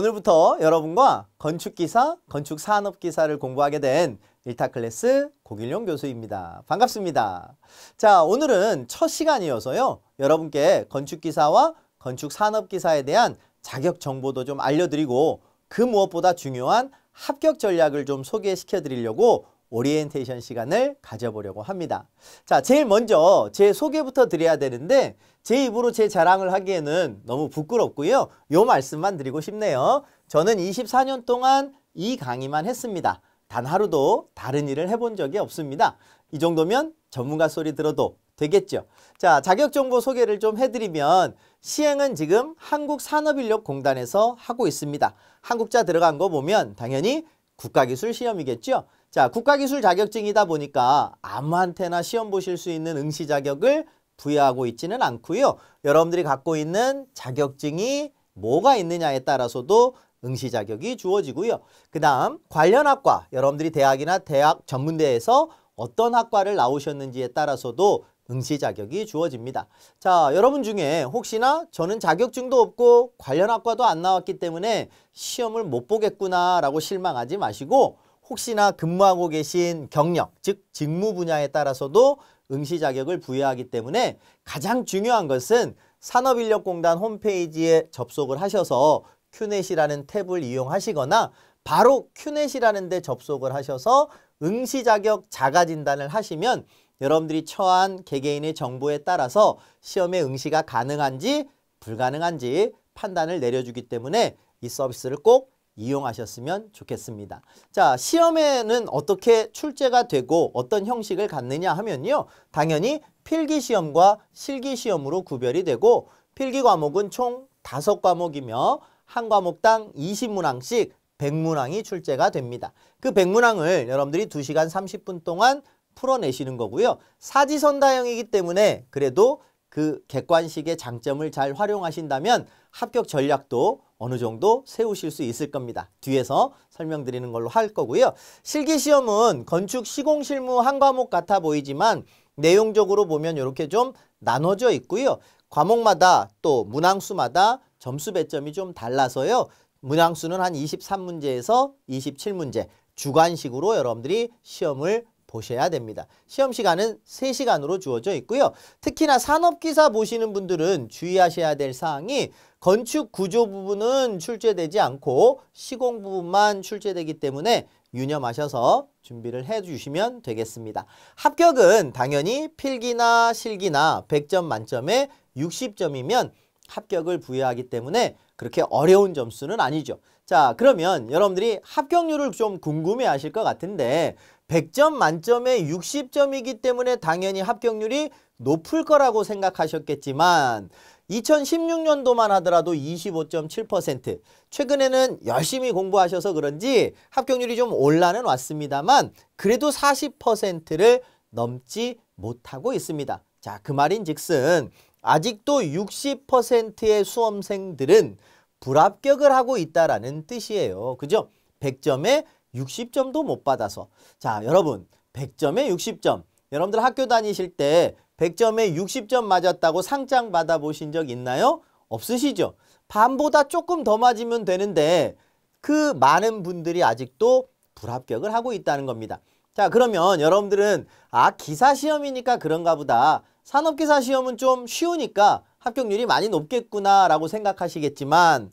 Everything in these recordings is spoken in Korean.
오늘부터 여러분과 건축기사, 건축산업기사를 공부하게 된 일타클래스 고길용 교수입니다. 반갑습니다. 자, 오늘은 첫 시간이어서요. 여러분께 건축기사와 건축산업기사에 대한 자격 정보도 좀 알려드리고 그 무엇보다 중요한 합격 전략을 좀 소개시켜 드리려고 오리엔테이션 시간을 가져보려고 합니다. 자, 제일 먼저 제 소개부터 드려야 되는데 제 입으로 제 자랑을 하기에는 너무 부끄럽고요. 요 말씀만 드리고 싶네요. 저는 24년 동안 이 강의만 했습니다. 단 하루도 다른 일을 해본 적이 없습니다. 이 정도면 전문가 소리 들어도 되겠죠. 자, 자격 정보 소개를 좀 해드리면 시행은 지금 한국산업인력공단에서 하고 있습니다. 한국자 들어간 거 보면 당연히 국가기술 시험이겠죠. 자, 국가기술 자격증이다 보니까 아무한테나 시험 보실 수 있는 응시 자격을 부여하고 있지는 않고요. 여러분들이 갖고 있는 자격증이 뭐가 있느냐에 따라서도 응시 자격이 주어지고요. 그 다음 관련 학과, 여러분들이 대학이나 대학 전문대에서 어떤 학과를 나오셨는지에 따라서도 응시 자격이 주어집니다. 자, 여러분 중에 혹시나 저는 자격증도 없고 관련 학과도 안 나왔기 때문에 시험을 못 보겠구나라고 실망하지 마시고 혹시나 근무하고 계신 경력, 즉 직무 분야에 따라서도 응시 자격을 부여하기 때문에 가장 중요한 것은 산업인력공단 홈페이지에 접속을 하셔서 큐넷이라는 탭을 이용하시거나 바로 큐넷이라는 데 접속을 하셔서 응시 자격 자가 진단을 하시면 여러분들이 처한 개개인의 정보에 따라서 시험에 응시가 가능한지 불가능한지 판단을 내려주기 때문에 이 서비스를 꼭 이용하셨으면 좋겠습니다. 자, 시험에는 어떻게 출제가 되고 어떤 형식을 갖느냐 하면요. 당연히 필기시험과 실기시험으로 구별이 되고 필기 과목은 총 다섯 과목이며한 과목당 20문항씩 100문항이 출제가 됩니다. 그 100문항을 여러분들이 2시간 30분 동안 풀어내시는 거고요. 사지선다형이기 때문에 그래도 그 객관식의 장점을 잘 활용하신다면 합격 전략도 어느 정도 세우실 수 있을 겁니다. 뒤에서 설명드리는 걸로 할 거고요. 실기시험은 건축 시공 실무 한 과목 같아 보이지만 내용적으로 보면 이렇게 좀 나눠져 있고요. 과목마다 또 문항수마다 점수 배점이 좀 달라서요. 문항수는 한 23문제에서 27문제 주관식으로 여러분들이 시험을 보셔야 됩니다. 시험 시간은 3시간으로 주어져 있고요. 특히나 산업기사 보시는 분들은 주의하셔야 될 사항이 건축 구조 부분은 출제되지 않고 시공 부분만 출제되기 때문에 유념하셔서 준비를 해주시면 되겠습니다. 합격은 당연히 필기나 실기나 100점 만점에 60점이면 합격을 부여하기 때문에 그렇게 어려운 점수는 아니죠. 자 그러면 여러분들이 합격률을 좀 궁금해 하실 것 같은데 100점 만점에 60점이기 때문에 당연히 합격률이 높을 거라고 생각하셨겠지만 2016년도만 하더라도 25.7% 최근에는 열심히 공부하셔서 그런지 합격률이 좀 올라는 왔습니다만 그래도 40%를 넘지 못하고 있습니다. 자, 그 말인 즉슨 아직도 60%의 수험생들은 불합격을 하고 있다라는 뜻이에요. 그죠? 100점에 60점도 못 받아서 자 여러분 100점에 60점 여러분들 학교 다니실 때 100점에 60점 맞았다고 상장 받아보신 적 있나요? 없으시죠? 반보다 조금 더 맞으면 되는데 그 많은 분들이 아직도 불합격을 하고 있다는 겁니다. 자 그러면 여러분들은 아 기사 시험이니까 그런가 보다 산업기사 시험은 좀 쉬우니까 합격률이 많이 높겠구나 라고 생각하시겠지만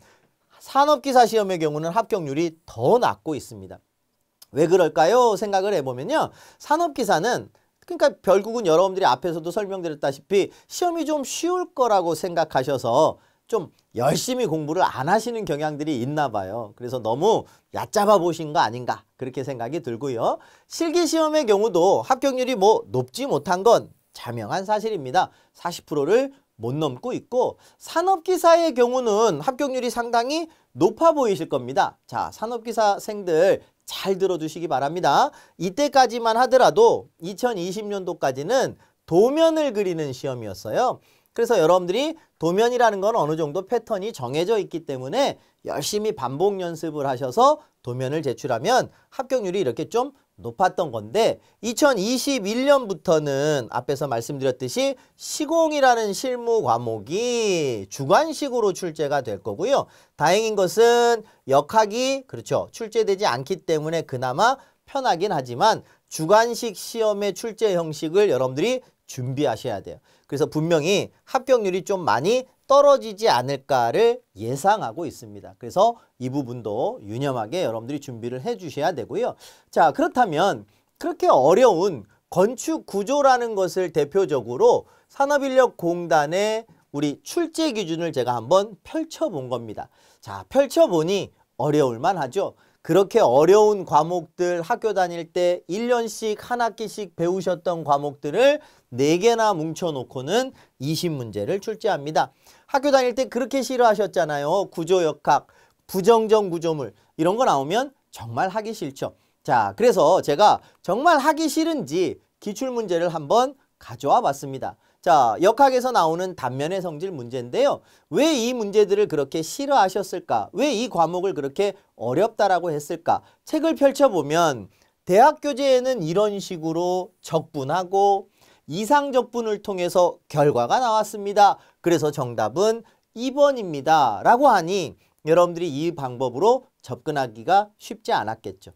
산업기사 시험의 경우는 합격률이 더 낮고 있습니다. 왜 그럴까요? 생각을 해보면요. 산업기사는 그러니까 결국은 여러분들이 앞에서도 설명드렸다시피 시험이 좀 쉬울 거라고 생각하셔서 좀 열심히 공부를 안 하시는 경향들이 있나 봐요. 그래서 너무 얕잡아 보신 거 아닌가 그렇게 생각이 들고요. 실기시험의 경우도 합격률이 뭐 높지 못한 건 자명한 사실입니다. 40%를 못 넘고 있고 산업기사의 경우는 합격률이 상당히 높아 보이실 겁니다. 자, 산업기사생들 잘 들어주시기 바랍니다. 이때까지만 하더라도 2020년도까지는 도면을 그리는 시험이었어요. 그래서 여러분들이 도면이라는 건 어느 정도 패턴이 정해져 있기 때문에 열심히 반복 연습을 하셔서 도면을 제출하면 합격률이 이렇게 좀 높았던 건데 2021년부터는 앞에서 말씀드렸듯이 시공이라는 실무 과목이 주관식으로 출제가 될 거고요. 다행인 것은 역학이 그렇죠. 출제되지 않기 때문에 그나마 편하긴 하지만 주관식 시험의 출제 형식을 여러분들이 준비하셔야 돼요. 그래서 분명히 합격률이 좀 많이 떨어지지 않을까를 예상하고 있습니다. 그래서 이 부분도 유념하게 여러분들이 준비를 해주셔야 되고요. 자 그렇다면 그렇게 어려운 건축 구조라는 것을 대표적으로 산업인력공단의 우리 출제 기준을 제가 한번 펼쳐본 겁니다. 자 펼쳐보니 어려울만 하죠. 그렇게 어려운 과목들 학교 다닐 때 1년씩 한 학기씩 배우셨던 과목들을 4개나 뭉쳐놓고는 20문제를 출제합니다. 학교 다닐 때 그렇게 싫어하셨잖아요. 구조역학, 부정적 구조물 이런 거 나오면 정말 하기 싫죠. 자, 그래서 제가 정말 하기 싫은지 기출문제를 한번 가져와 봤습니다. 자, 역학에서 나오는 단면의 성질 문제인데요. 왜 이 문제들을 그렇게 싫어하셨을까? 왜 이 과목을 그렇게 어렵다라고 했을까? 책을 펼쳐보면 대학 교재에는 이런 식으로 적분하고 이상 적분을 통해서 결과가 나왔습니다. 그래서 정답은 2번입니다. 라고 하니 여러분들이 이 방법으로 접근하기가 쉽지 않았겠죠.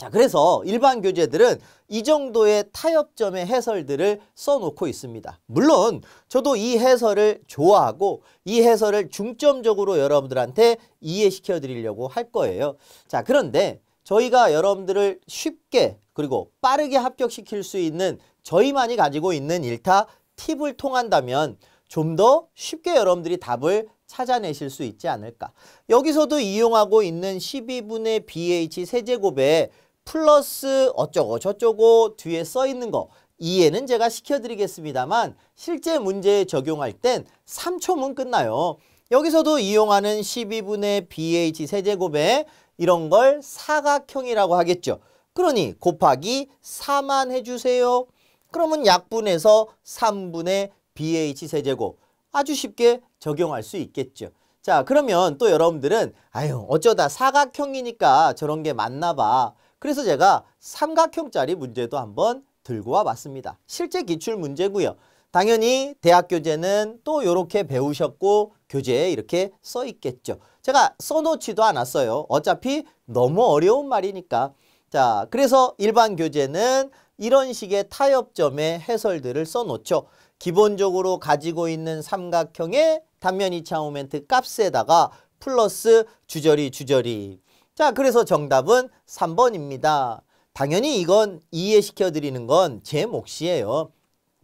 자 그래서 일반 교재들은 이 정도의 타협점의 해설들을 써놓고 있습니다. 물론 저도 이 해설을 좋아하고 이 해설을 중점적으로 여러분들한테 이해시켜 드리려고 할 거예요. 자 그런데 저희가 여러분들을 쉽게 그리고 빠르게 합격시킬 수 있는 저희만이 가지고 있는 일타 팁을 통한다면 좀 더 쉽게 여러분들이 답을 찾아내실 수 있지 않을까. 여기서도 이용하고 있는 12분의 BH 세제곱에 플러스 어쩌고 저쩌고 뒤에 써 있는 거 이해는 제가 시켜드리겠습니다만 실제 문제에 적용할 땐 3초면 끝나요. 여기서도 이용하는 12분의 BH 세제곱에 이런 걸 사각형이라고 하겠죠. 그러니 곱하기 4만 해주세요. 그러면 약분에서 3분의 BH 세제곱 아주 쉽게 적용할 수 있겠죠. 자 그러면 또 여러분들은 아유 어쩌다 사각형이니까 저런 게 맞나 봐. 그래서 제가 삼각형짜리 문제도 한번 들고 와봤습니다. 실제 기출 문제고요. 당연히 대학 교재는 또 이렇게 배우셨고 교재에 이렇게 써 있겠죠. 제가 써놓지도 않았어요. 어차피 너무 어려운 말이니까. 자, 그래서 일반 교재는 이런 식의 타협점의 해설들을 써놓죠. 기본적으로 가지고 있는 삼각형의 단면 이차 모멘트 값에다가 플러스 주저리 주저리 자, 그래서 정답은 3번입니다. 당연히 이건 이해시켜드리는 건 제 몫이에요.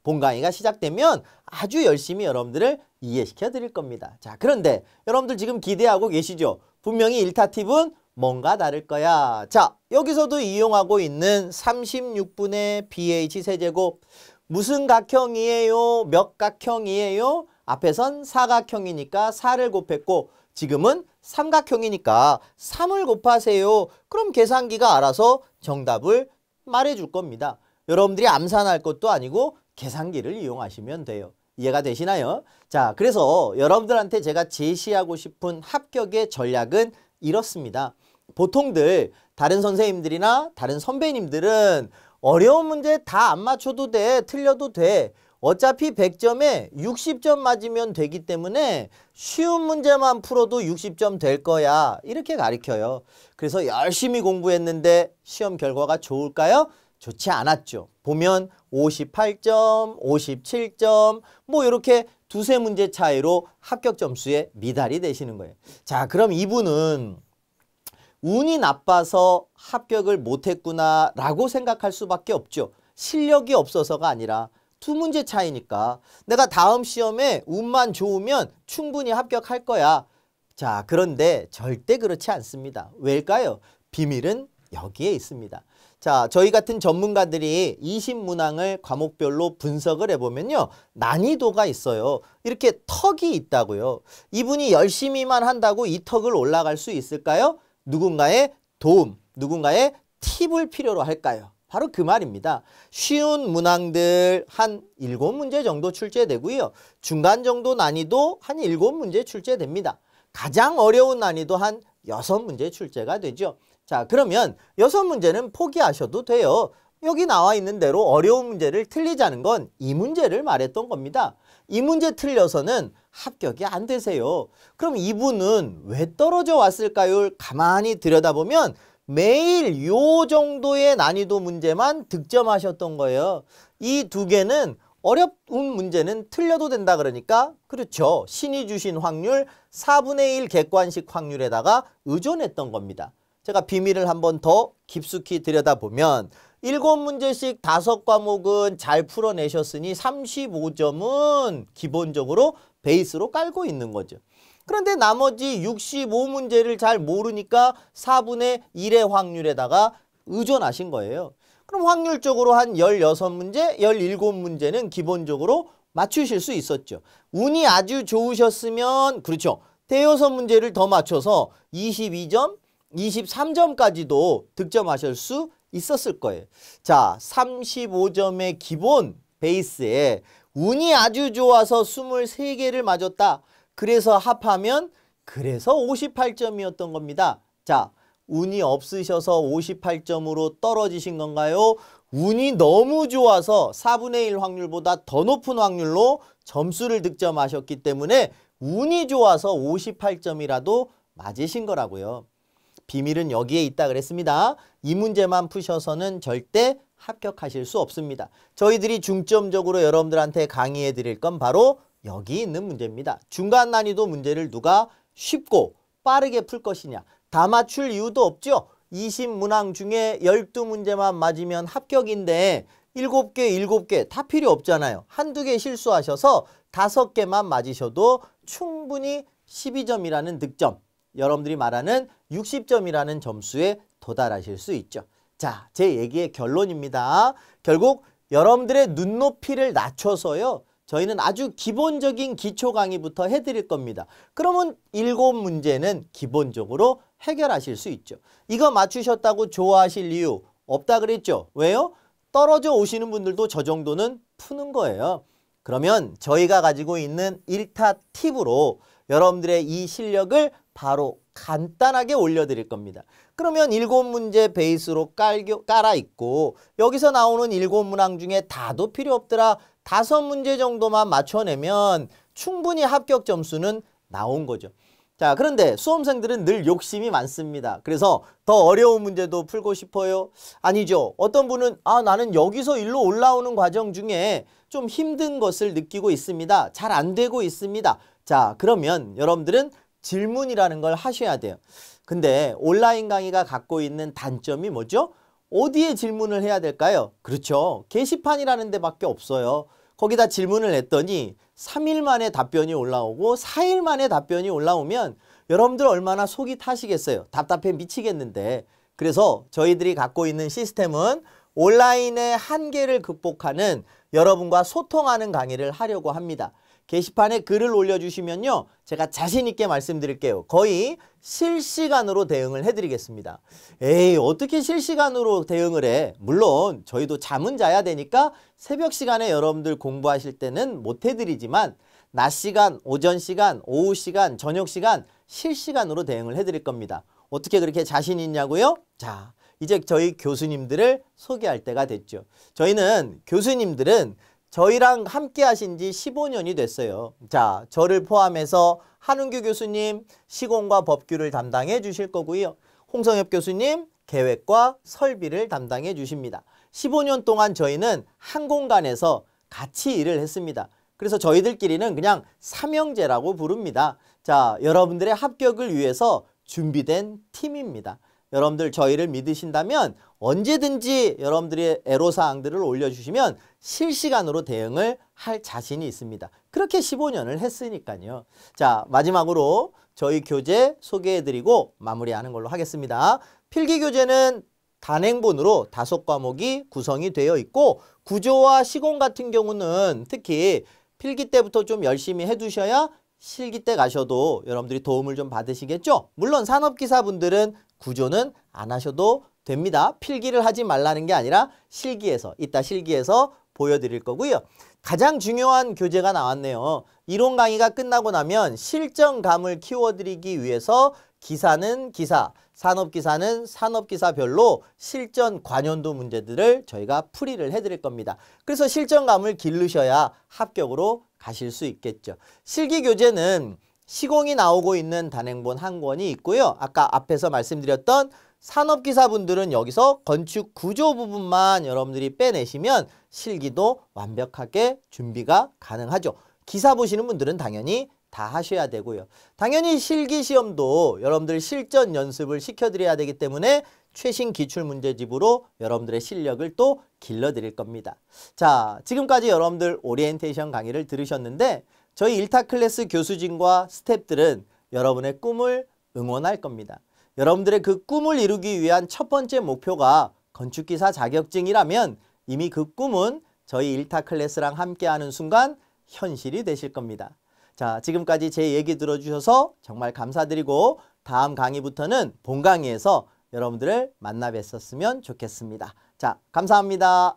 본 강의가 시작되면 아주 열심히 여러분들을 이해시켜 드릴 겁니다. 자, 그런데 여러분들 지금 기대하고 계시죠? 분명히 일타 팁은 뭔가 다를 거야. 자, 여기서도 이용하고 있는 36분의 BH 세제곱. 무슨 각형이에요? 몇 각형이에요? 앞에선 사각형이니까 4를 곱했고 지금은 삼각형이니까 3을 곱하세요. 그럼 계산기가 알아서 정답을 말해줄 겁니다. 여러분들이 암산할 것도 아니고 계산기를 이용하시면 돼요. 이해가 되시나요? 자, 그래서 여러분들한테 제가 제시하고 싶은 합격의 전략은 이렇습니다. 보통들 다른 선생님들이나 다른 선배님들은 어려운 문제 다 안 맞춰도 돼, 틀려도 돼. 어차피 100점에 60점 맞으면 되기 때문에 쉬운 문제만 풀어도 60점 될 거야. 이렇게 가르켜요. 그래서 열심히 공부했는데 시험 결과가 좋을까요? 좋지 않았죠. 보면 58점, 57점 뭐 이렇게 두세 문제 차이로 합격 점수에 미달이 되시는 거예요. 자 그럼 이분은 운이 나빠서 합격을 못했구나 라고 생각할 수밖에 없죠. 실력이 없어서가 아니라 두 문제 차이니까 내가 다음 시험에 운만 좋으면 충분히 합격할 거야. 자 그런데 절대 그렇지 않습니다. 왜일까요? 비밀은 여기에 있습니다. 자, 저희 같은 전문가들이 이십문항을 과목별로 분석을 해보면요. 난이도가 있어요. 이렇게 턱이 있다고요. 이분이 열심히만 한다고 이 턱을 올라갈 수 있을까요? 누군가의 도움, 누군가의 팁을 필요로 할까요? 바로 그 말입니다. 쉬운 문항들 한 일곱 문제 정도 출제되고요. 중간 정도 난이도 한 일곱 문제 출제됩니다. 가장 어려운 난이도 한 여섯 문제 출제가 되죠. 자 그러면 여섯 문제는 포기하셔도 돼요. 여기 나와 있는 대로 어려운 문제를 틀리자는 건 이 문제를 말했던 겁니다. 이 문제 틀려서는 합격이 안 되세요. 그럼 이분은 왜 떨어져 왔을까요? 가만히 들여다보면 매일 요 정도의 난이도 문제만 득점하셨던 거예요. 이 두 개는 어렵운 문제는 틀려도 된다 그러니까 그렇죠. 신이 주신 확률 4분의 1 객관식 확률에다가 의존했던 겁니다. 제가 비밀을 한 번 더 깊숙이 들여다보면 7 문제씩 다섯 과목은 잘 풀어내셨으니 35점은 기본적으로 베이스로 깔고 있는 거죠. 그런데 나머지 65문제를 잘 모르니까 4분의 1의 확률에다가 의존하신 거예요. 그럼 확률적으로 한 16문제, 17문제는 기본적으로 맞추실 수 있었죠. 운이 아주 좋으셨으면 그렇죠. 대여섯 문제를 더 맞춰서 22점, 23점까지도 득점하실 수 있었을 거예요. 자, 35점의 기본 베이스에 운이 아주 좋아서 23개를 맞았다. 그래서 합하면 그래서 58점이었던 겁니다. 자, 운이 없으셔서 58점으로 떨어지신 건가요? 운이 너무 좋아서 4분의 1 확률보다 더 높은 확률로 점수를 득점하셨기 때문에 운이 좋아서 58점이라도 맞으신 거라고요. 비밀은 여기에 있다 그랬습니다. 이 문제만 푸셔서는 절대 합격하실 수 없습니다. 저희들이 중점적으로 여러분들한테 강의해 드릴 건 바로 여기 있는 문제입니다. 중간 난이도 문제를 누가 쉽고 빠르게 풀 것이냐. 다 맞출 이유도 없죠. 20문항 중에 12문제만 맞으면 합격인데 7개, 7개 다 필요 없잖아요. 한두 개 실수하셔서 다섯 개만 맞으셔도 충분히 12점이라는 득점, 여러분들이 말하는 60점이라는 점수에 도달하실 수 있죠. 자, 제 얘기의 결론입니다. 결국 여러분들의 눈높이를 낮춰서요. 저희는 아주 기본적인 기초 강의부터 해드릴 겁니다. 그러면 일곱 문제는 기본적으로 해결하실 수 있죠. 이거 맞추셨다고 좋아하실 이유 없다 그랬죠. 왜요? 떨어져 오시는 분들도 저 정도는 푸는 거예요. 그러면 저희가 가지고 있는 일타 팁으로 여러분들의 이 실력을 바로 간단하게 올려드릴 겁니다. 그러면 일곱 문제 베이스로 깔, 깔아 있고 여기서 나오는 일곱 문항 중에 다도 필요 없더라 다섯 문제 정도만 맞춰내면 충분히 합격 점수는 나온 거죠. 자 그런데 수험생들은 늘 욕심이 많습니다. 그래서 더 어려운 문제도 풀고 싶어요. 아니죠. 어떤 분은 아 나는 여기서 일로 올라오는 과정 중에 좀 힘든 것을 느끼고 있습니다. 잘 안 되고 있습니다. 자 그러면 여러분들은 질문이라는 걸 하셔야 돼요. 근데 온라인 강의가 갖고 있는 단점이 뭐죠? 어디에 질문을 해야 될까요? 그렇죠. 게시판이라는 데밖에 없어요. 거기다 질문을 했더니 3일 만에 답변이 올라오고 4일 만에 답변이 올라오면 여러분들 얼마나 속이 타시겠어요. 답답해 미치겠는데. 그래서 저희들이 갖고 있는 시스템은 온라인의 한계를 극복하는 여러분과 소통하는 강의를 하려고 합니다. 게시판에 글을 올려주시면요. 제가 자신 있게 말씀드릴게요. 거의 실시간으로 대응을 해드리겠습니다. 에이 어떻게 실시간으로 대응을 해? 물론 저희도 잠은 자야 되니까 새벽 시간에 여러분들 공부하실 때는 못해드리지만 낮 시간, 오전 시간, 오후 시간, 저녁 시간 실시간으로 대응을 해드릴 겁니다. 어떻게 그렇게 자신 있냐고요? 자, 이제 저희 교수님들을 소개할 때가 됐죠. 저희는 교수님들은 저희랑 함께 하신 지 15년이 됐어요. 자, 저를 포함해서 한은규 교수님 시공과 법규를 담당해 주실 거고요. 홍성엽 교수님 계획과 설비를 담당해 주십니다. 15년 동안 저희는 한 공간에서 같이 일을 했습니다. 그래서 저희들끼리는 그냥 삼형제라고 부릅니다. 자, 여러분들의 합격을 위해서 준비된 팀입니다. 여러분들 저희를 믿으신다면 언제든지 여러분들의 애로사항들을 올려주시면 실시간으로 대응을 할 자신이 있습니다. 그렇게 15년을 했으니까요. 자 마지막으로 저희 교재 소개해드리고 마무리하는 걸로 하겠습니다. 필기 교재는 단행본으로 다섯 과목이 구성이 되어 있고 구조와 시공 같은 경우는 특히 필기 때부터 좀 열심히 해두셔야 실기 때 가셔도 여러분들이 도움을 좀 받으시겠죠? 물론 산업기사분들은 구조는 안 하셔도 됩니다. 필기를 하지 말라는 게 아니라 실기에서 이따 실기에서 보여드릴 거고요. 가장 중요한 교재가 나왔네요. 이론 강의가 끝나고 나면 실전감을 키워드리기 위해서 기사는 기사, 산업기사는 산업기사별로 실전 관련도 문제들을 저희가 풀이를 해드릴 겁니다. 그래서 실전감을 기르셔야 합격으로 가실 수 있겠죠. 실기교재는 시공이 나오고 있는 단행본 한 권이 있고요. 아까 앞에서 말씀드렸던 산업기사분들은 여기서 건축 구조 부분만 여러분들이 빼내시면 실기도 완벽하게 준비가 가능하죠. 기사 보시는 분들은 당연히 다 하셔야 되고요. 당연히 실기 시험도 여러분들 실전 연습을 시켜드려야 되기 때문에 최신 기출문제집으로 여러분들의 실력을 또 길러드릴 겁니다. 자, 지금까지 여러분들 오리엔테이션 강의를 들으셨는데 저희 일타클래스 교수진과 스탭들은 여러분의 꿈을 응원할 겁니다. 여러분들의 그 꿈을 이루기 위한 첫 번째 목표가 건축기사 자격증이라면 이미 그 꿈은 저희 일타클래스랑 함께하는 순간 현실이 되실 겁니다. 자, 지금까지 제 얘기 들어주셔서 정말 감사드리고 다음 강의부터는 본 강의에서 여러분들을 만나 뵀었으면 좋겠습니다. 자, 감사합니다.